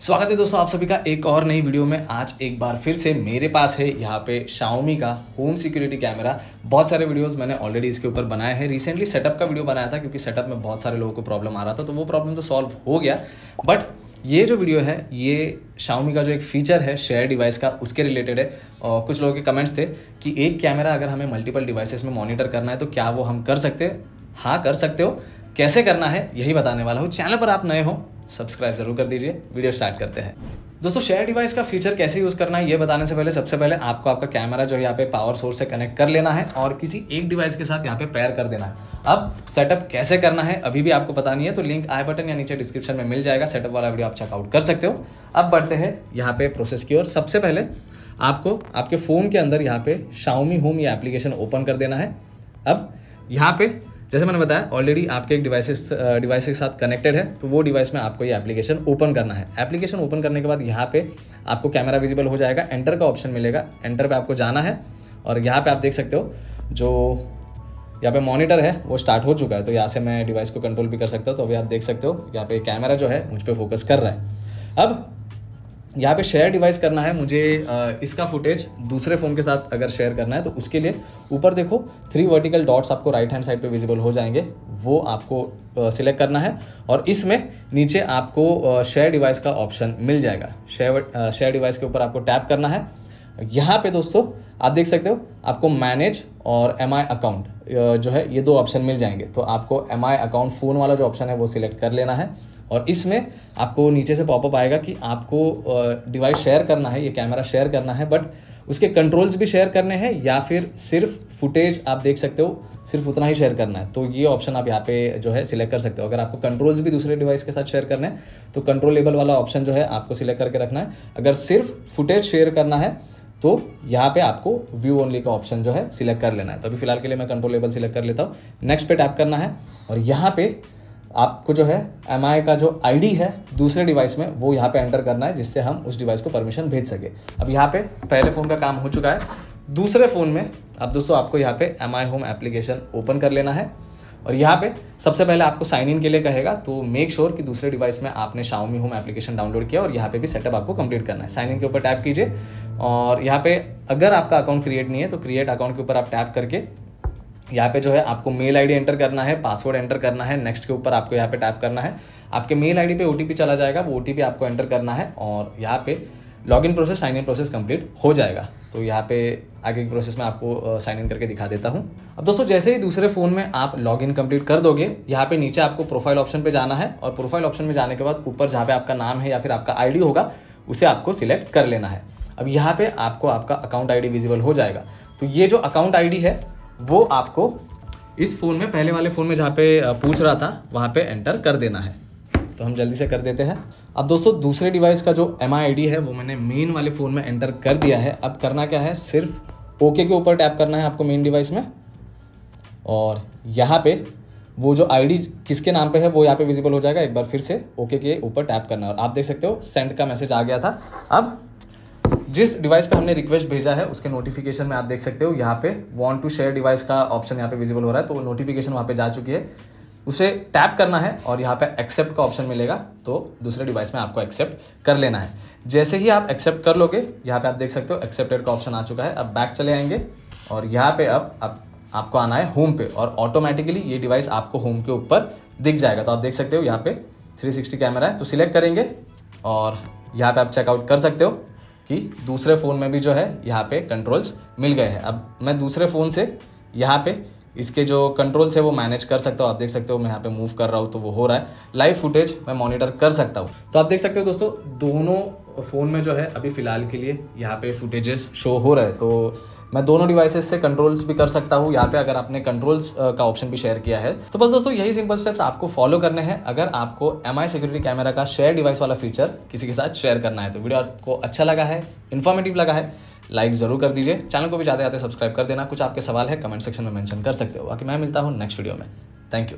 स्वागत है दोस्तों आप सभी का एक और नई वीडियो में आज एक बार फिर से मेरे पास है यहाँ पे Xiaomi का होम सिक्योरिटी कैमरा बहुत सारे वीडियोस मैंने ऑलरेडी इसके ऊपर बनाए हैं रिसेंटली सेटअप का वीडियो बनाया था क्योंकि सेटअप में बहुत सारे लोगों को प्रॉब्लम आ रहा था तो वो प्रॉब्लम तो सॉल्व हो गया बट ये जो वीडियो है ये Xiaomi का जो एक फीचर है शेयर डिवाइस का उसके रिलेटेड है और कुछ लोगों के कमेंट्स थे कि एक कैमरा अगर हमें मल्टीपल डिवाइसेस में मॉनिटर करना है तो क्या वो हम कर सकते हैं हाँ कर सकते हो कैसे करना है यही बताने वाला हूँ चैनल पर आप नए हो सब्सक्राइब जरूर कर दीजिए वीडियो स्टार्ट करते हैं दोस्तों शेयर डिवाइस का फीचर कैसे यूज़ करना है ये बताने से पहले सबसे पहले आपको आपका कैमरा जो यहाँ पे पावर सोर्स से कनेक्ट कर लेना है और किसी एक डिवाइस के साथ यहाँ पे पैर कर देना है अब सेटअप कैसे करना है अभी भी आपको पता नहीं है तो लिंक आई बटन या नीचे डिस्क्रिप्शन में मिल जाएगा सेटअप वाला वीडियो आप चेकआउट कर सकते हो अब बढ़ते हैं यहाँ पे प्रोसेस की ओर सबसे पहले आपको आपके फ़ोन के अंदर यहाँ पे शाउमी होम ये एप्लीकेशन ओपन कर देना है अब यहाँ पे जैसे मैंने बताया ऑलरेडी आपके एक डिवाइसेस डिवाइस के साथ कनेक्टेड है तो वो डिवाइस में आपको ये एप्लीकेशन ओपन करना है एप्लीकेशन ओपन करने के बाद यहाँ पे आपको कैमरा विजिबल हो जाएगा एंटर का ऑप्शन मिलेगा एंटर पे आपको जाना है और यहाँ पे आप देख सकते हो जो यहाँ पे मॉनिटर है वो स्टार्ट हो चुका है तो यहाँ से मैं डिवाइस को कंट्रोल भी कर सकता हूँ तो अभी आप देख सकते हो यहाँ पे कैमरा जो है मुझ पर फोकस कर रहा है अब यहाँ पे शेयर डिवाइस करना है मुझे इसका फुटेज दूसरे फ़ोन के साथ अगर शेयर करना है तो उसके लिए ऊपर देखो थ्री वर्टिकल डॉट्स आपको राइट हैंड साइड पे विजिबल हो जाएंगे वो आपको सिलेक्ट करना है और इसमें नीचे आपको शेयर डिवाइस का ऑप्शन मिल जाएगा शेयर शेयर डिवाइस के ऊपर आपको टैप करना है यहाँ पे दोस्तों आप देख सकते हो आपको मैनेज और एम आई अकाउंट जो है ये दो ऑप्शन मिल जाएंगे तो आपको एम आई अकाउंट फ़ोन वाला जो ऑप्शन है वो सिलेक्ट कर लेना है और इसमें आपको नीचे से पॉपअप आएगा कि आपको डिवाइस शेयर करना है ये कैमरा शेयर करना है बट उसके कंट्रोल्स भी शेयर करने हैं या फिर सिर्फ फुटेज आप देख सकते हो सिर्फ उतना ही शेयर करना है तो ये ऑप्शन आप यहाँ पे जो है सिलेक्ट कर सकते हो अगर आपको कंट्रोल्स भी दूसरे डिवाइस के साथ शेयर करने हैं तो कंट्रोलेबल वाला ऑप्शन जो है आपको सिलेक्ट करके रखना है अगर सिर्फ फुटेज शेयर करना है तो यहाँ पे आपको व्यू ओनली का ऑप्शन जो है सिलेक्ट कर लेना है तो अभी फिलहाल के लिए मैं कंट्रोल लेबल सिलेक्ट कर लेता हूँ नेक्स्ट पे टैप करना है और यहाँ पे आपको जो है एम का जो आई है दूसरे डिवाइस में वो यहाँ पे एंटर करना है जिससे हम उस डिवाइस को परमिशन भेज सके अब यहाँ पे पहले फ़ोन का काम हो चुका है दूसरे फ़ोन में अब दोस्तों आपको यहाँ पे M I home application open कर लेना है और यहाँ पे सबसे पहले आपको साइन इन के लिए कहेगा तो मेक श्योर sure कि दूसरे डिवाइस में आपने शाओमी होम एप्लीकेशन डाउनलोड किया और यहाँ पे भी सेटअप आपको कंप्लीट करना है साइन इन के ऊपर टैप कीजिए और यहाँ पे अगर आपका अकाउंट क्रिएट नहीं है तो क्रिएट अकाउंट के ऊपर आप टैप करके यहाँ पे जो है आपको मेल आईडी एंटर करना है पासवर्ड एंटर करना है नेक्स्ट के ऊपर आपको यहाँ पे टैप करना है आपके मेल आईडी पे ओटीपी चला जाएगा वो ओटीपी आपको एंटर करना है और यहाँ पे log in process sign in process complete हो जाएगा तो यहाँ पे आगे की प्रोसेस में आपको साइन इन करके दिखा देता हूँ अब दोस्तों जैसे ही दूसरे फ़ोन में आप लॉग इन कंप्लीट कर दोगे यहाँ पे नीचे आपको प्रोफाइल ऑप्शन पे जाना है और प्रोफाइल ऑप्शन में जाने के बाद ऊपर जहाँ पे आपका नाम है या फिर आपका आईडी होगा उसे आपको सिलेक्ट कर लेना है अब यहाँ पे आपको आपका अकाउंट आईडी विजिबल हो जाएगा तो ये जो अकाउंट आईडी है वो आपको इस फ़ोन में पहले वाले फ़ोन में जहाँ पे पूछ रहा था वहाँ पे एंटर कर देना है तो हम जल्दी से कर देते हैं अब दोस्तों दूसरे डिवाइस का जो एम आई है वो मैंने मेन वाले फ़ोन में एंटर कर दिया है अब करना क्या है सिर्फ ओके के ऊपर टैप करना है आपको मेन डिवाइस में और यहाँ पे वो जो आईडी किसके नाम पे है वो यहाँ पे विजिबल हो जाएगा एक बार फिर से ओके के ऊपर टैप करना है और आप देख सकते हो सेंड का मैसेज आ गया था अब जिस डिवाइस पे हमने रिक्वेस्ट भेजा है उसके नोटिफिकेशन में आप देख सकते हो यहाँ पे वांट टू शेयर डिवाइस का ऑप्शन यहाँ पे विजिबल हो रहा है तो नोटिफिकेशन वहाँ पर जा चुकी है उसे टैप करना है और यहाँ पे एक्सेप्ट का ऑप्शन मिलेगा तो दूसरे डिवाइस में आपको एक्सेप्ट कर लेना है जैसे ही आप एक्सेप्ट कर लोगे यहाँ पे आप देख सकते हो एक्सेप्टेड का ऑप्शन आ चुका है अब बैक चले आएंगे और यहाँ पे अब आप आपको आना है होम पे और ऑटोमेटिकली ये डिवाइस आपको होम के ऊपर दिख जाएगा तो आप देख सकते हो यहाँ पे 360 कैमरा है तो सिलेक्ट करेंगे और यहाँ पे आप चेकआउट कर सकते हो कि दूसरे फ़ोन में भी जो है यहाँ पे कंट्रोल्स मिल गए हैं अब मैं दूसरे फ़ोन से यहाँ पे इसके जो कंट्रोल्स है वो मैनेज कर सकता हूँ आप देख सकते हो मैं यहाँ पे मूव कर रहा हूँ तो वो हो रहा है लाइव फुटेज मैं मॉनिटर कर सकता हूँ तो आप देख सकते हो दोस्तों दोनों फ़ोन में जो है अभी फ़िलहाल के लिए यहाँ पे फुटेजेस शो हो रहे हैं तो मैं दोनों डिवाइसेस से कंट्रोल्स भी कर सकता हूँ यहाँ पे अगर आपने कंट्रोल्स का ऑप्शन भी शेयर किया है तो बस दोस्तों यही सिंपल स्टेप्स आपको फॉलो करने हैं अगर आपको एम सिक्योरिटी कैमरा का शेयर डिवाइस वाला फीचर किसी के साथ शेयर करना है तो वीडियो आपको अच्छा लगा है इन्फॉर्मेटिव लगा है लाइक ज़रूर कर दीजिए चैनल को भी ज़्यादा ज़्यादा सब्सक्राइब कर देना कुछ आपके सवाल है कमेंट सेक्शन में मैंशन कर सकते हो बाकी मैं मिलता हूँ नेक्स्ट वीडियो में थैंक यू